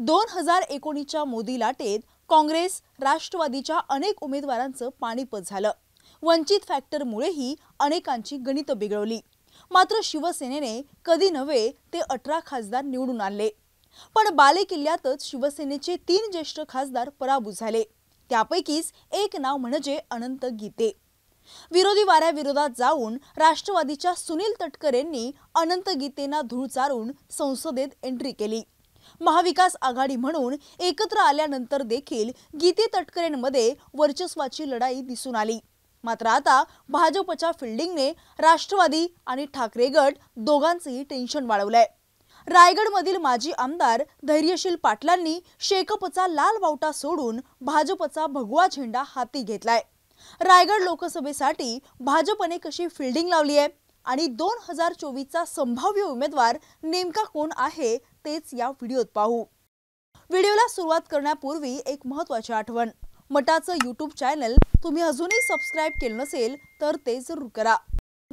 दोन हजार एकोणीसच्या मोदी लाटेत काँग्रेस राष्ट्रवादीच्या अनेक उमेदवारांचं पाणीपत झालं वंचित फॅक्टरमुळेही अनेकांची गणितं बिघडवली मात्र शिवसेनेने कधी नव्हे ते अठरा खासदार निवडून आणले पण बालेकिल्ल्यातच शिवसेनेचे तीन ज्येष्ठ खासदार पराभूत झाले त्यापैकीच एक नाव म्हणजे अनंत गीते विरोधी वाऱ्याविरोधात जाऊन राष्ट्रवादीच्या सुनील तटकरेंनी अनंत गीतेना धूळ चारून संसदेत एंट्री केली महाविकास आघाडी म्हणून एकत्र आल्यानंतर देखील गीते तटकरेंमध्ये वर्चस्वाची लढाई दिसून आली मात्र आता भाजपच्या फिल्डिंगने राष्ट्रवादी आणि ठाकरे गट दोघांचंही टेन्शन वाढवलंय रायगडमधील माजी आमदार धैर्यशील पाटलांनी शेकपचा लाल बावटा सोडून भाजपचा भगवा झेंडा हाती घेतलाय रायगड लोकसभेसाठी भाजपने कशी फिल्डिंग लावली आहे आणि दोन हजार चोवीसचा संभाव्य उमेदवार नेमका कोण आहे तेच या व्हिडिओत पाहू व्हिडिओला सुरुवात करण्यापूर्वी एक महत्वाची आठवण मटाचं यूट्यूब चॅनल तुम्ही अजूनही सबस्क्राईब केलं नसेल तर ते जरूर करा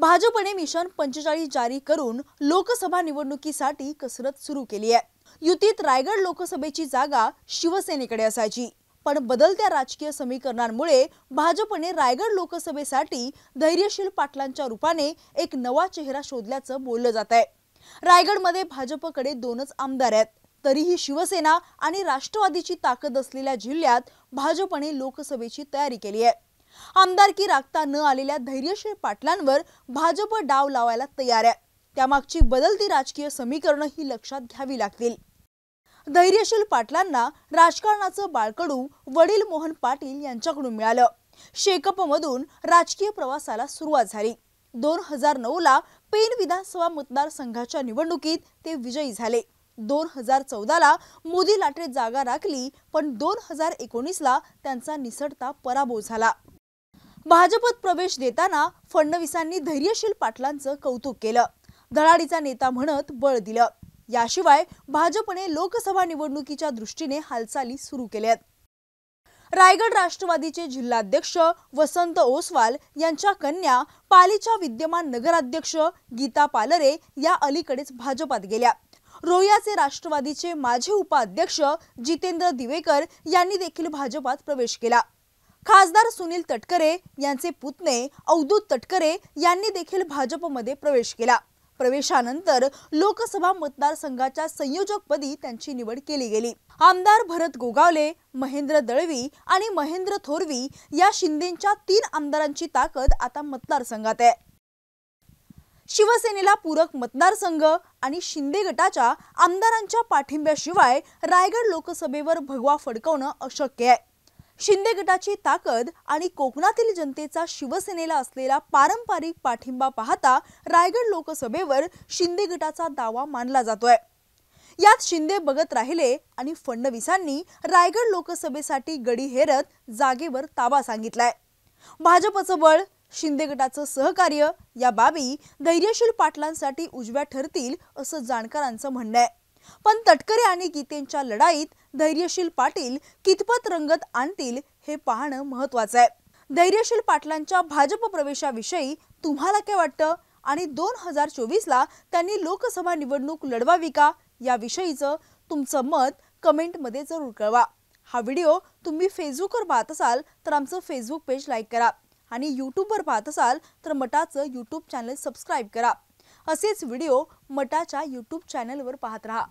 भाजपने मिशन पंचेचाळीस जारी करून लोकसभा निवडणुकीसाठी कसरत सुरू केली आहे युतीत रायगड लोकसभेची जागा शिवसेनेकडे असायची पण बदलत्या राजकीय समीकरणांमुळे भाजपने रायगड लोकसभेसाठी धैर्यशील पाटलांच्या रूपाने एक नवा चेहरा शोधल्याचं बोललं जात आहे रायगडमध्ये भाजपकडे दोनच आमदार आहेत तरीही शिवसेना आणि राष्ट्रवादीची ताकद असलेल्या जिल्ह्यात भाजपने लोकसभेची तयारी केली आहे आमदारकी राखता न आलेल्या धैर्यशील पाटलांवर भाजप डाव लावायला तयार आहे त्यामागची बदलती राजकीय समीकरणं ही लक्षात घ्यावी लागतील धैर्यशील पाटलांना राजकारणाचं बाळकडू वडील मोहन पाटील यांच्याकडून मिळालं शेकपमधून राजकीय प्रवासाला सुरुवात झाली दोन हजार नऊला पेन विधानसभा मतदारसंघाच्या निवडणुकीत ते विजयी झाले दोन हजार चौदाला मोदी लाटेत जागा राखली पण दोन हजार एकोणीसला त्यांचा निसटता पराभव झाला भाजपत प्रवेश देताना फडणवीसांनी धैर्यशील पाटलांचं कौतुक केलं धडाडीचा नेता म्हणत बळ दिलं याशिवाय भाजपने लोकसभा निवडणुकीच्या दृष्टीने हालचाली सुरू केल्यात रायगड राष्ट्रवादीचे जिल्हाध्यक्ष वसंत ओसवाल यांच्या कन्या पालीच्या विद्यमान नगराध्यक्ष गीता पालरे या अलीकडेच भाजपात गेल्या रोयाचे राष्ट्रवादीचे माजी उपाध्यक्ष जितेंद्र दिवेकर यांनी देखील भाजपात प्रवेश केला खासदार सुनील तटकरे यांचे पुतणे अवधूत तटकरे यांनी देखील भाजपमध्ये प्रवेश केला प्रवेशानंतर लोकसभा मतदारसंघाच्या संयोजकपदी त्यांची निवड केली गेली आमदार भरत गोगावले महेंद्र दळवी आणि महेंद्र थोरवी या शिंदेच्या तीन आमदारांची ताकद आता मतदारसंघात आहे शिवसेनेला पूरक मतदारसंघ आणि शिंदे गटाच्या आमदारांच्या पाठिंब्याशिवाय रायगड लोकसभेवर भगवा फडकवणं अशक्य आहे शिंदे गटाची ताकद आणि कोकणातील जनतेचा शिवसेनेला असलेला पारंपरिक पाठिंबा पाहता रायगड लोकसभेवर शिंदे गटाचा दावा मानला जातोय यात शिंदे बघत राहिले आणि फडणवीसांनी रायगड लोकसभेसाठी गडी हेरत जागेवर ताबा सांगितलाय भाजपचं बळ शिंदे गटाचं सहकार्य या बाबी धैर्यशील पाटलांसाठी उजव्या ठरतील असं जाणकारांचं म्हणणं आहे पण तटकरे आणि गीतेंच्या लढाईत धैर्यशील पाटील कितपत रंगत आणतील हे पाहणं महत्वाचं आहे धैर्यशील पाटलांच्या भाजप प्रवेशाविषयी तुम्हाला काय वाटतं आणि दोन हजार चोवीसला त्यांनी लोकसभा निवडणूक लढवावी का याविषयीचं तुमचं मत कमेंटमध्ये जरूर कळवा हा व्हिडिओ तुम्ही फेसबुकवर पाहत असाल तर आमचं फेसबुक पेज लाईक करा आणि यूट्यूबवर पाहत असाल तर मटाचं यूट्यूब चॅनल सबस्क्राईब करा असेच व्हिडिओ मटाच्या यूट्यूब चॅनलवर पाहत राहा